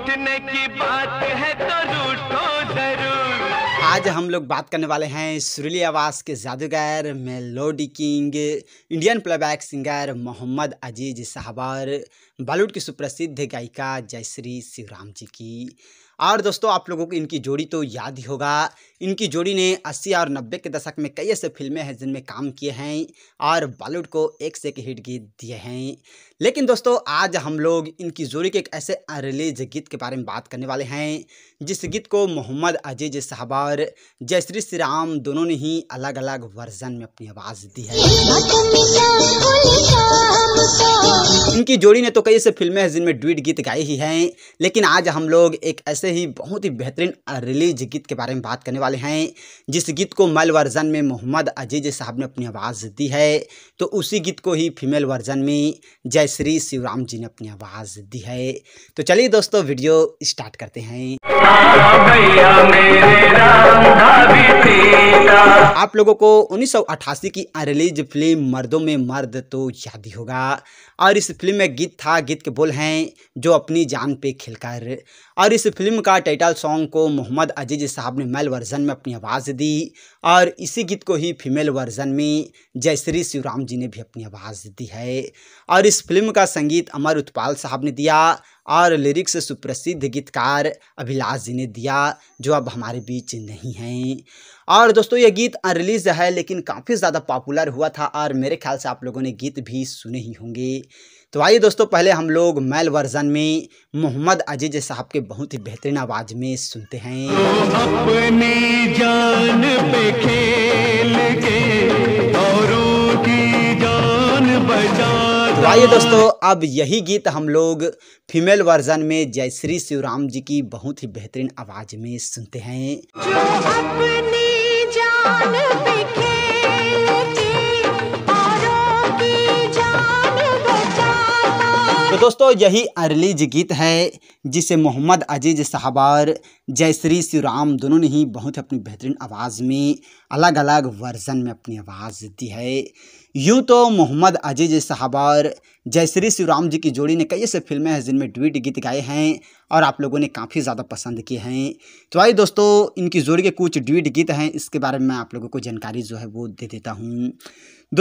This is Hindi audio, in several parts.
रूठने की बात है तो रूठो जरूर आज हम लोग बात करने वाले हैं सुरीली आवास के जादूगर melody king Indian playback singer Mohammed Aziz साहब और बॉलीवुड की सुप्रसिद्ध गायिका जयश्री शिवराम जी की और दोस्तों आप लोगों को इनकी जोड़ी तो याद ही होगा इनकी जोड़ी ने 80 और 90 के दशक में कई ऐसे फिल्में हैं जिनमें काम किए हैं और बॉलीवुड को एक से एक हिट गीत दिए हैं लेकिन दोस्तों आज हम लोग इनकी जोड़ी के एक ऐसे रिलीज गीत के बारे में बात करने वाले हैं जिस गीत को मोहम्मद अजीज साहब और जयश्री श्री राम दोनों ने ही अलग अलग वर्जन में अपनी आवाज़ दी है इनकी जोड़ी ने तो कई ऐसे फिल्में हैं जिनमें ड्वीट गीत गाए ही हैं लेकिन आज हम लोग एक ऐसे ही बहुत ही बेहतरीन रिलीज गीत के बारे में बात करने वाले हैं जिस गीत को मेल वर्जन में मोहम्मद अजीज साहब ने अपनी आवाज़ दी है तो उसी गीत को ही फीमेल वर्जन में जयश्री शिवराम जी ने अपनी आवाज़ दी है तो चलिए दोस्तों वीडियो स्टार्ट करते हैं आप लोगों को उन्नीस की रिलीज फिल्म मर्दों में मर्द तो याद ही होगा और इस फिल्म में गीत था गीत के बोल हैं जो अपनी जान पे खिलकर और इस फिल्म का टाइटल सॉन्ग को मोहम्मद अजीज साहब ने मेल वर्जन में अपनी आवाज़ दी और इसी गीत को ही फीमेल वर्जन में जयश्री शिवराम जी ने भी अपनी आवाज़ दी है और इस फिल्म का संगीत अमर उत्पाल साहब ने दिया और लिरिक्स सुप्रसिद्ध गीतकार अभिलाष जी ने दिया जो अब हमारे बीच नहीं हैं और दोस्तों ये गीत अनरिलीज है लेकिन काफ़ी ज़्यादा पॉपुलर हुआ था और मेरे ख्याल से आप लोगों ने गीत भी सुने ही होंगे तो आइए दोस्तों पहले हम लोग मैल वर्जन में मोहम्मद अजीज साहब के बहुत ही बेहतरीन आवाज़ में सुनते हैं अपनी जान पे खेल के औरों की जान बजा तो आइए दोस्तों अब यही गीत हम लोग फीमेल वर्जन में जय श्री शिवराम जी की बहुत ही बेहतरीन आवाज में सुनते हैं तो दोस्तों यही अरलीज गीत है जिसे मोहम्मद अजीज साहबार जयश्री राम दोनों ने ही बहुत अपनी बेहतरीन आवाज़ में अलग अलग वर्जन में अपनी आवाज़ दी है यूँ तो मोहम्मद अजीज साहबार जयश्री राम जी की जोड़ी ने कई ऐसे फिल्में हैं जिनमें ट्वीट गीत गाए हैं और आप लोगों ने काफ़ी ज़्यादा पसंद किए हैं तो आइए दोस्तों इनकी जोड़ी के कुछ ट्वीट गीत हैं इसके बारे में आप लोगों को जानकारी जो है वो दे देता हूँ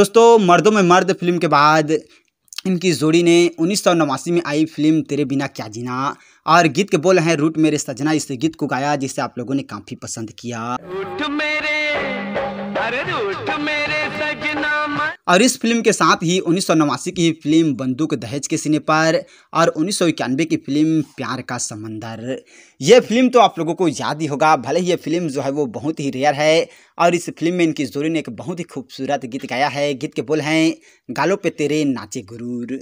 दोस्तों मर्दों में मर्द फिल्म के बाद इनकी जोड़ी ने उन्नीस में आई फिल्म तेरे बिना क्या जीना और गीत के बोल हैं रूट मेरे सजना इस गीत को गाया जिसे आप लोगों ने काफी पसंद किया रूट मेरे, अरे रूट मेरे सजना और इस फिल्म के साथ ही उन्नीस की फिल्म बंदूक दहेज के सिने पर और उन्नीस की फिल्म प्यार का समंदर यह फिल्म तो आप लोगों को याद ही होगा भले ही यह फिल्म जो है वो बहुत ही रेयर है और इस फिल्म में इनकी जोड़ी ने एक बहुत ही खूबसूरत गीत गाया है गीत के बोल हैं गालों पे तेरे नाचे गुरूर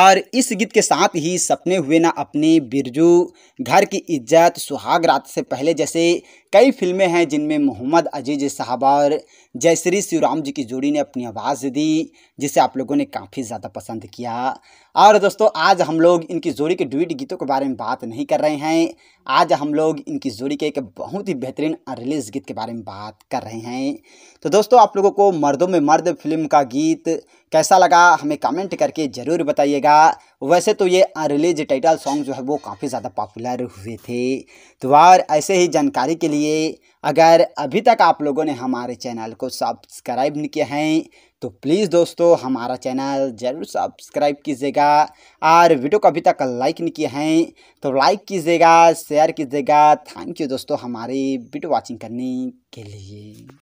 और इस गीत के साथ ही सपने हुए ना अपने बिरजू घर की इज्जत सुहाग रात से पहले जैसे कई फिल्में हैं जिनमें मोहम्मद अजीज साहब और जयश्री शिवराम जी की जोड़ी ने अपनी आवाज़ दी जोड़ी जिसे आप लोगों ने काफ़ी ज़्यादा पसंद किया और दोस्तों आज हम लोग इनकी जोड़ी के ड्यूट गीतों के बारे में बात नहीं कर रहे हैं आज हम लोग इनकी जोड़ी के एक बहुत ही बेहतरीन रिलीज गीत के बारे में बात कर रहे हैं तो दोस्तों आप लोगों को मर्दों में मर्द फिल्म का गीत कैसा लगा हमें कमेंट करके ज़रूर बताइएगा वैसे तो ये अनरिलीज टाइटल सॉन्ग जो है वो काफ़ी ज़्यादा पॉपुलर हुए थे तो और ऐसे ही जानकारी के लिए अगर अभी तक आप लोगों ने हमारे चैनल को सब्सक्राइब नहीं किया है तो प्लीज़ दोस्तों हमारा चैनल ज़रूर सब्सक्राइब कीजिएगा और वीडियो को अभी तक लाइक नहीं किया है तो लाइक कीजिएगा शेयर कीजिएगा थैंक यू दोस्तों हमारी वीडियो वॉचिंग करने के लिए